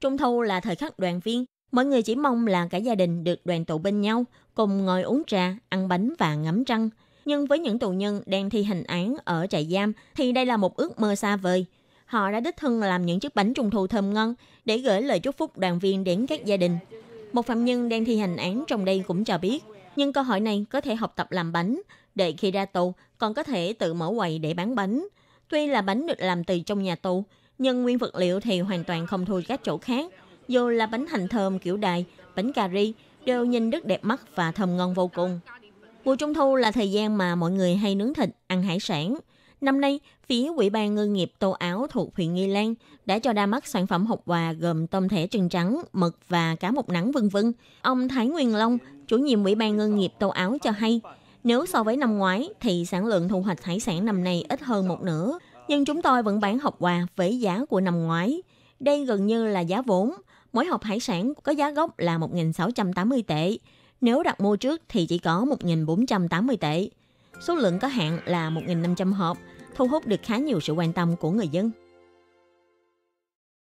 Trung thu là thời khắc đoàn viên, mọi người chỉ mong là cả gia đình được đoàn tụ bên nhau, cùng ngồi uống trà, ăn bánh và ngắm trăng. Nhưng với những tù nhân đang thi hành án ở trại giam thì đây là một ước mơ xa vời. Họ đã đích thân làm những chiếc bánh trung thu thơm ngon để gửi lời chúc phúc đoàn viên đến các gia đình. Một phạm nhân đang thi hành án trong đây cũng cho biết, nhưng cơ hội này có thể học tập làm bánh, để khi ra tù còn có thể tự mở quầy để bán bánh. Tuy là bánh được làm từ trong nhà tù, nhưng nguyên vật liệu thì hoàn toàn không thua các chỗ khác. Dù là bánh hành thơm kiểu đài, bánh cà ri đều nhìn rất đẹp mắt và thơm ngon vô cùng. Mùa trung thu là thời gian mà mọi người hay nướng thịt, ăn hải sản. Năm nay, phía Ủy ban Ngư nghiệp Tô Áo thuộc huyện Nghi Lan đã cho ra mắt sản phẩm hộp quà gồm tôm thẻ trứng trắng, mực và cá mục nắng vân vân. Ông Thái Nguyên Long, chủ nhiệm Ủy ban Ngư nghiệp Tô Áo cho hay, nếu so với năm ngoái thì sản lượng thu hoạch hải sản năm nay ít hơn một nửa, nhưng chúng tôi vẫn bán hộp quà với giá của năm ngoái. Đây gần như là giá vốn. Mỗi hộp hải sản có giá gốc là 1.680 tệ. Nếu đặt mua trước thì chỉ có 1.480 tệ. Số lượng có hạn là 1.500 hộp, thu hút được khá nhiều sự quan tâm của người dân.